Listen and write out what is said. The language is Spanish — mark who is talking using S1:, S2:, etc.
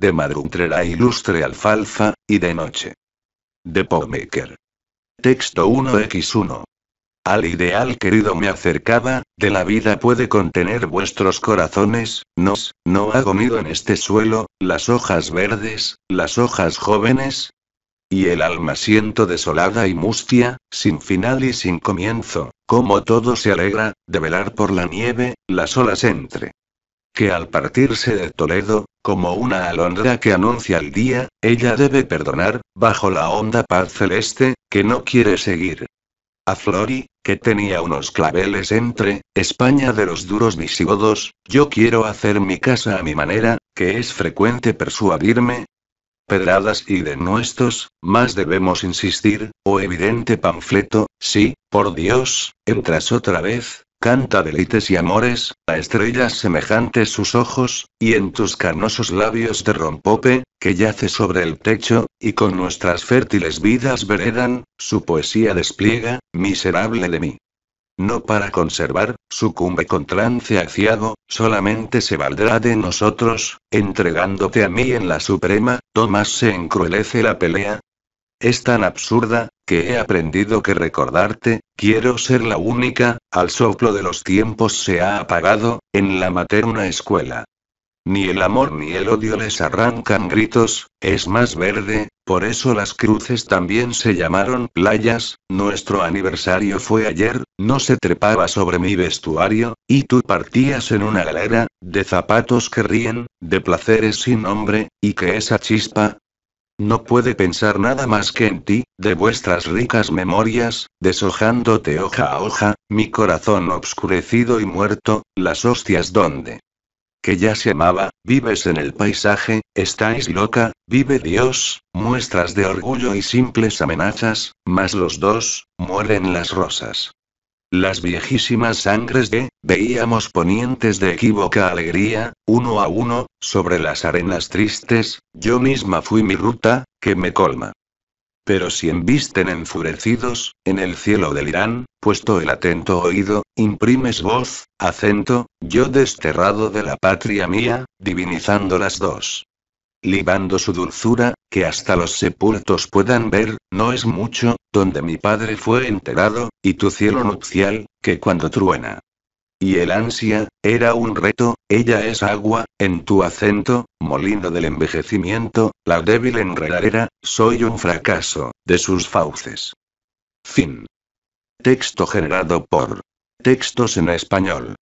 S1: de madruntrera ilustre alfalfa, y de noche. De Pomaker. Texto 1x1. Al ideal querido me acercaba, de la vida puede contener vuestros corazones, nos, no ha comido en este suelo, las hojas verdes, las hojas jóvenes. Y el alma siento desolada y mustia, sin final y sin comienzo, como todo se alegra, de velar por la nieve, las olas entre que al partirse de Toledo, como una alondra que anuncia el día, ella debe perdonar, bajo la honda paz celeste, que no quiere seguir. A Flori, que tenía unos claveles entre, España de los duros visigodos, yo quiero hacer mi casa a mi manera, que es frecuente persuadirme. Pedradas y de nuestros, más debemos insistir, o evidente panfleto, sí, por Dios, entras otra vez, Canta delites y amores, a estrellas semejantes sus ojos, y en tus carnosos labios de rompope, que yace sobre el techo, y con nuestras fértiles vidas veredan, su poesía despliega, miserable de mí no para conservar, sucumbe con trance aciago, solamente se valdrá de nosotros, entregándote a mí en la suprema, Tomás se encruelece la pelea. Es tan absurda, que he aprendido que recordarte, quiero ser la única, al soplo de los tiempos se ha apagado, en la materna escuela. Ni el amor ni el odio les arrancan gritos, es más verde, por eso las cruces también se llamaron playas, nuestro aniversario fue ayer, no se trepaba sobre mi vestuario, y tú partías en una galera, de zapatos que ríen, de placeres sin nombre, y que esa chispa... No puede pensar nada más que en ti, de vuestras ricas memorias, deshojándote hoja a hoja, mi corazón obscurecido y muerto, las hostias donde. Que ya se amaba, vives en el paisaje, estáis loca, vive Dios, muestras de orgullo y simples amenazas, más los dos, mueren las rosas. Las viejísimas sangres de, veíamos ponientes de equívoca alegría, uno a uno, sobre las arenas tristes, yo misma fui mi ruta, que me colma. Pero si embisten enfurecidos, en el cielo del Irán, puesto el atento oído, imprimes voz, acento, yo desterrado de la patria mía, divinizando las dos. Libando su dulzura, que hasta los sepultos puedan ver, no es mucho, donde mi padre fue enterado, y tu cielo nupcial, que cuando truena, y el ansia, era un reto, ella es agua, en tu acento, molino del envejecimiento, la débil enredadera, soy un fracaso, de sus fauces. Fin. Texto generado por Textos en Español.